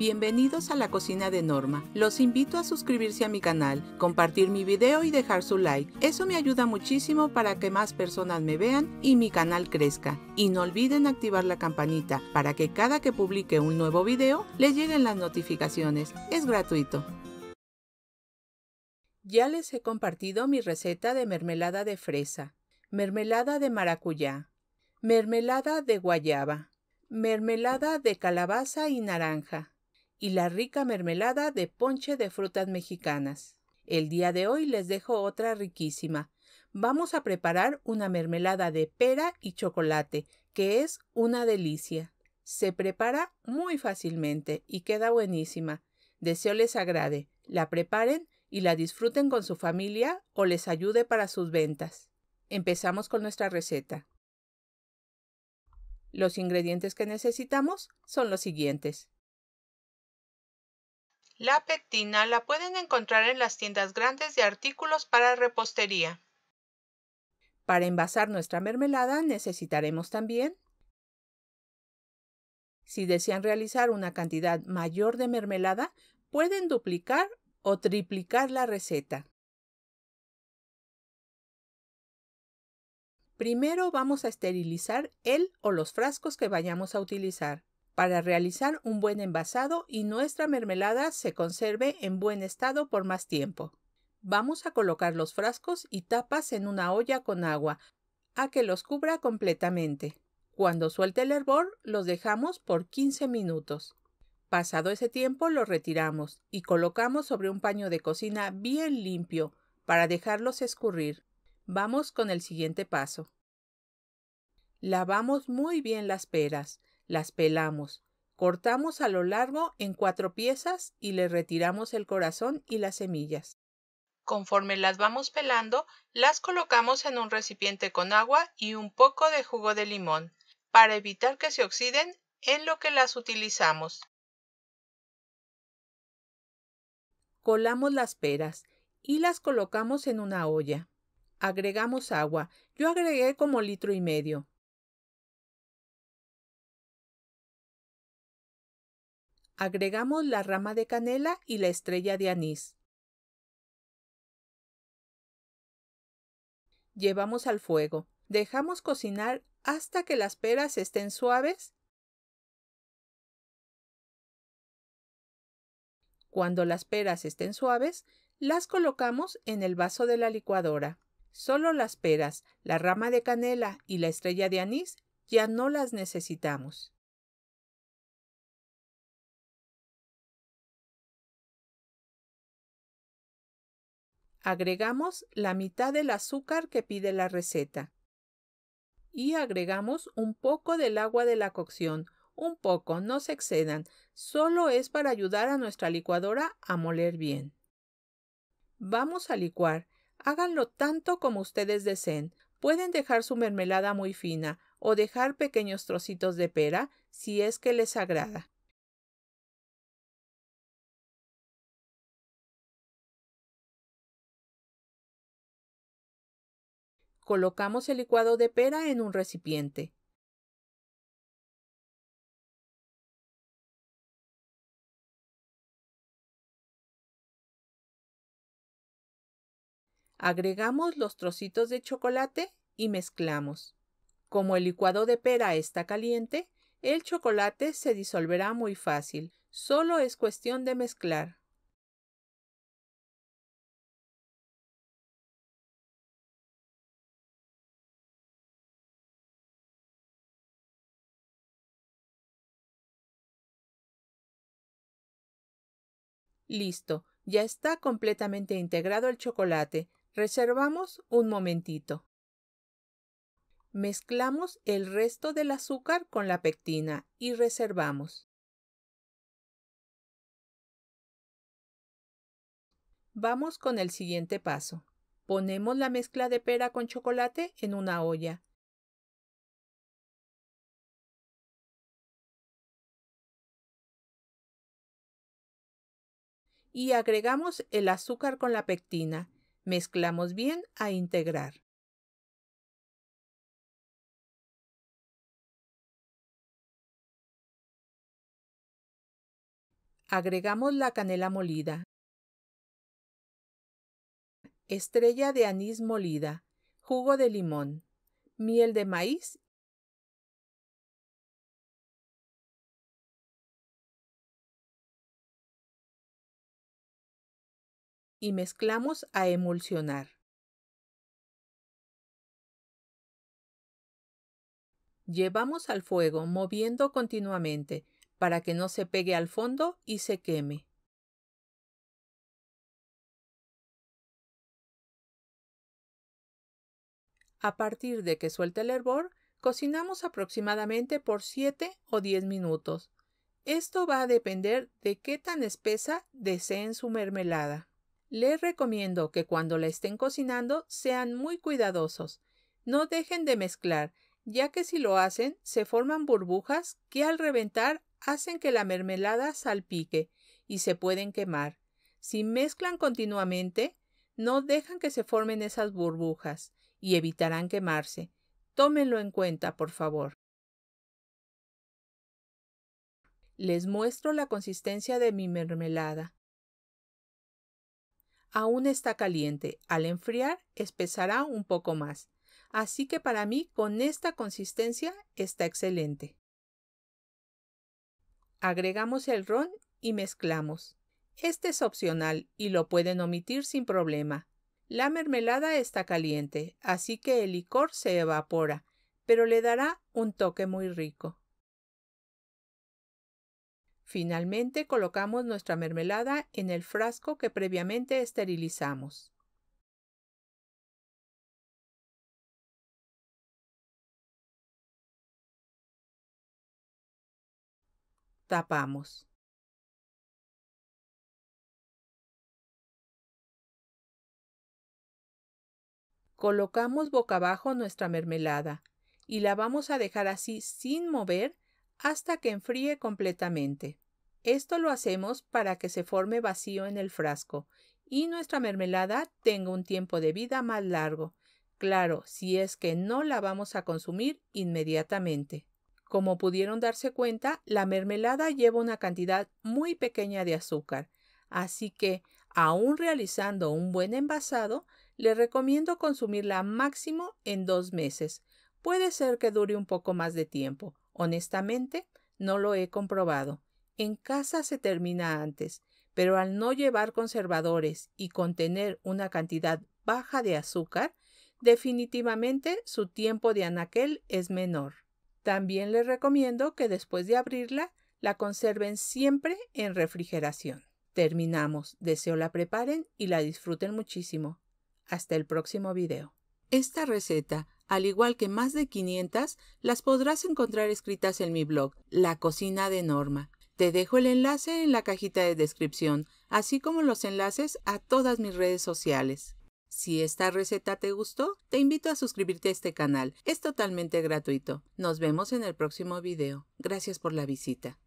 Bienvenidos a la cocina de Norma. Los invito a suscribirse a mi canal, compartir mi video y dejar su like. Eso me ayuda muchísimo para que más personas me vean y mi canal crezca. Y no olviden activar la campanita para que cada que publique un nuevo video le lleguen las notificaciones. Es gratuito. Ya les he compartido mi receta de mermelada de fresa, mermelada de maracuyá, mermelada de guayaba, mermelada de calabaza y naranja, y la rica mermelada de ponche de frutas mexicanas. El día de hoy les dejo otra riquísima. Vamos a preparar una mermelada de pera y chocolate, que es una delicia. Se prepara muy fácilmente y queda buenísima. Deseo les agrade, la preparen y la disfruten con su familia o les ayude para sus ventas. Empezamos con nuestra receta. Los ingredientes que necesitamos son los siguientes. La pectina la pueden encontrar en las tiendas grandes de artículos para repostería. Para envasar nuestra mermelada necesitaremos también si desean realizar una cantidad mayor de mermelada, pueden duplicar o triplicar la receta. Primero vamos a esterilizar el o los frascos que vayamos a utilizar para realizar un buen envasado y nuestra mermelada se conserve en buen estado por más tiempo. Vamos a colocar los frascos y tapas en una olla con agua, a que los cubra completamente. Cuando suelte el hervor, los dejamos por 15 minutos. Pasado ese tiempo, los retiramos y colocamos sobre un paño de cocina bien limpio para dejarlos escurrir. Vamos con el siguiente paso. Lavamos muy bien las peras. Las pelamos, cortamos a lo largo en cuatro piezas y le retiramos el corazón y las semillas. Conforme las vamos pelando, las colocamos en un recipiente con agua y un poco de jugo de limón para evitar que se oxiden en lo que las utilizamos. Colamos las peras y las colocamos en una olla. Agregamos agua. Yo agregué como litro y medio. Agregamos la rama de canela y la estrella de anís. Llevamos al fuego. Dejamos cocinar hasta que las peras estén suaves. Cuando las peras estén suaves, las colocamos en el vaso de la licuadora. Solo las peras, la rama de canela y la estrella de anís ya no las necesitamos. agregamos la mitad del azúcar que pide la receta. Y agregamos un poco del agua de la cocción, un poco, no se excedan, solo es para ayudar a nuestra licuadora a moler bien. Vamos a licuar, háganlo tanto como ustedes deseen. Pueden dejar su mermelada muy fina o dejar pequeños trocitos de pera si es que les agrada. colocamos el licuado de pera en un recipiente. Agregamos los trocitos de chocolate y mezclamos. Como el licuado de pera está caliente, el chocolate se disolverá muy fácil, solo es cuestión de mezclar. Listo, ya está completamente integrado el chocolate. Reservamos un momentito. Mezclamos el resto del azúcar con la pectina y reservamos. Vamos con el siguiente paso. Ponemos la mezcla de pera con chocolate en una olla. y agregamos el azúcar con la pectina. Mezclamos bien a integrar. Agregamos la canela molida, estrella de anís molida, jugo de limón, miel de maíz y mezclamos a emulsionar. Llevamos al fuego moviendo continuamente para que no se pegue al fondo y se queme. A partir de que suelte el hervor, cocinamos aproximadamente por 7 o 10 minutos. Esto va a depender de qué tan espesa deseen su mermelada. Les recomiendo que cuando la estén cocinando sean muy cuidadosos. No dejen de mezclar, ya que si lo hacen se forman burbujas que al reventar hacen que la mermelada salpique y se pueden quemar. Si mezclan continuamente, no dejan que se formen esas burbujas y evitarán quemarse. Tómenlo en cuenta, por favor. Les muestro la consistencia de mi mermelada. Aún está caliente. Al enfriar, espesará un poco más. Así que para mí, con esta consistencia, está excelente. Agregamos el ron y mezclamos. Este es opcional y lo pueden omitir sin problema. La mermelada está caliente, así que el licor se evapora, pero le dará un toque muy rico. Finalmente colocamos nuestra mermelada en el frasco que previamente esterilizamos. Tapamos. Colocamos boca abajo nuestra mermelada y la vamos a dejar así sin mover hasta que enfríe completamente. Esto lo hacemos para que se forme vacío en el frasco y nuestra mermelada tenga un tiempo de vida más largo, claro, si es que no la vamos a consumir inmediatamente. Como pudieron darse cuenta, la mermelada lleva una cantidad muy pequeña de azúcar, así que, aun realizando un buen envasado, le recomiendo consumirla máximo en dos meses. Puede ser que dure un poco más de tiempo, Honestamente, no lo he comprobado. En casa se termina antes, pero al no llevar conservadores y contener una cantidad baja de azúcar, definitivamente su tiempo de anaquel es menor. También les recomiendo que después de abrirla la conserven siempre en refrigeración. Terminamos, deseo la preparen y la disfruten muchísimo. Hasta el próximo video. Esta receta al igual que más de 500, las podrás encontrar escritas en mi blog, La Cocina de Norma. Te dejo el enlace en la cajita de descripción, así como los enlaces a todas mis redes sociales. Si esta receta te gustó, te invito a suscribirte a este canal. Es totalmente gratuito. Nos vemos en el próximo video. Gracias por la visita.